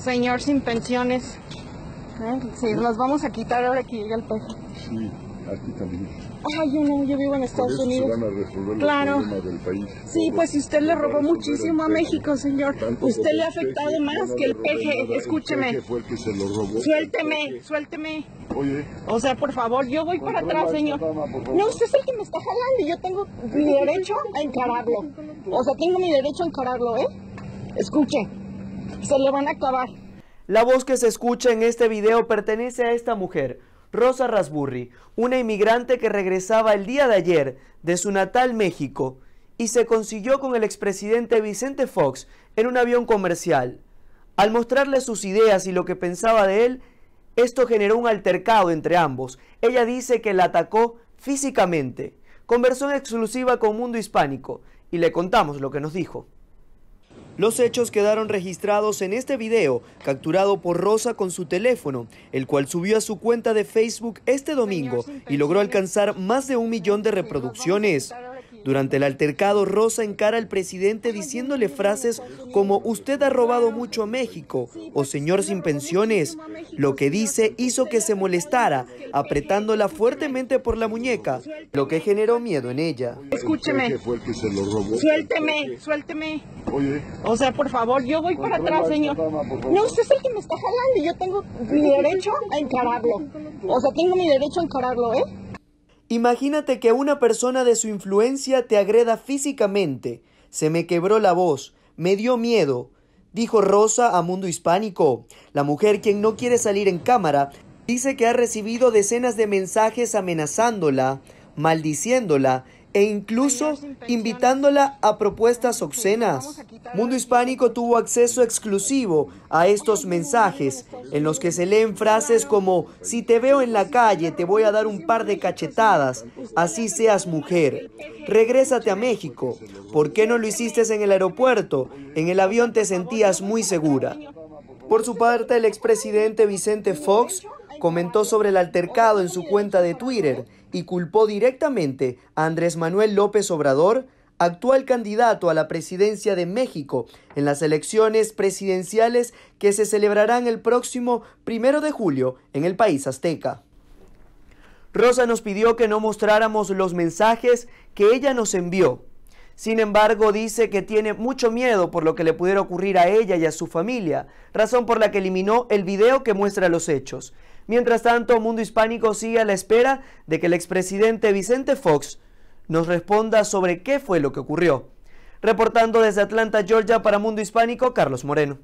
señor sin pensiones. Eh, sí, nos vamos a quitar ahora que llegue el peje Sí, aquí también. Ay, yo no, yo vivo en Estados Unidos. claro. Sí, pues usted le robó muchísimo a México, señor. usted le ha afectado más que el peje. Escúcheme. Suélteme, suélteme. Oye. O sea, por favor, yo voy para atrás, señor. no, usted es el que me está jalando y yo tengo mi derecho a encararlo. O sea, tengo mi derecho a encararlo, ¿eh? Escuche se le van a acabar. La voz que se escucha en este video pertenece a esta mujer, Rosa Rasburri, una inmigrante que regresaba el día de ayer de su natal México y se consiguió con el expresidente Vicente Fox en un avión comercial. Al mostrarle sus ideas y lo que pensaba de él, esto generó un altercado entre ambos. Ella dice que la atacó físicamente. Conversó en exclusiva con Mundo Hispánico y le contamos lo que nos dijo. Los hechos quedaron registrados en este video, capturado por Rosa con su teléfono, el cual subió a su cuenta de Facebook este domingo y logró alcanzar más de un millón de reproducciones. Durante el altercado, Rosa encara al presidente diciéndole frases como usted ha robado mucho a México o señor sin pensiones. Lo que dice hizo que se molestara, apretándola fuertemente por la muñeca, lo que generó miedo en ella. Escúcheme. Suélteme, suélteme. O sea, por favor, yo voy pues para atrás, señor. no, usted es el que me está jalando y yo tengo mi derecho a encararlo. O sea, tengo mi derecho a encararlo, ¿eh? Imagínate que una persona de su influencia te agreda físicamente. Se me quebró la voz, me dio miedo, dijo Rosa a Mundo Hispánico. La mujer, quien no quiere salir en cámara, dice que ha recibido decenas de mensajes amenazándola, maldiciéndola e incluso invitándola a propuestas obscenas. Mundo Hispánico tuvo acceso exclusivo a estos mensajes, en los que se leen frases como, si te veo en la calle, te voy a dar un par de cachetadas, así seas mujer. Regrésate a México. ¿Por qué no lo hiciste en el aeropuerto? En el avión te sentías muy segura. Por su parte, el expresidente Vicente Fox comentó sobre el altercado en su cuenta de Twitter y culpó directamente a Andrés Manuel López Obrador, actual candidato a la presidencia de México en las elecciones presidenciales que se celebrarán el próximo primero de julio en el país azteca. Rosa nos pidió que no mostráramos los mensajes que ella nos envió. Sin embargo, dice que tiene mucho miedo por lo que le pudiera ocurrir a ella y a su familia, razón por la que eliminó el video que muestra los hechos. Mientras tanto, Mundo Hispánico sigue a la espera de que el expresidente Vicente Fox nos responda sobre qué fue lo que ocurrió. Reportando desde Atlanta, Georgia, para Mundo Hispánico, Carlos Moreno.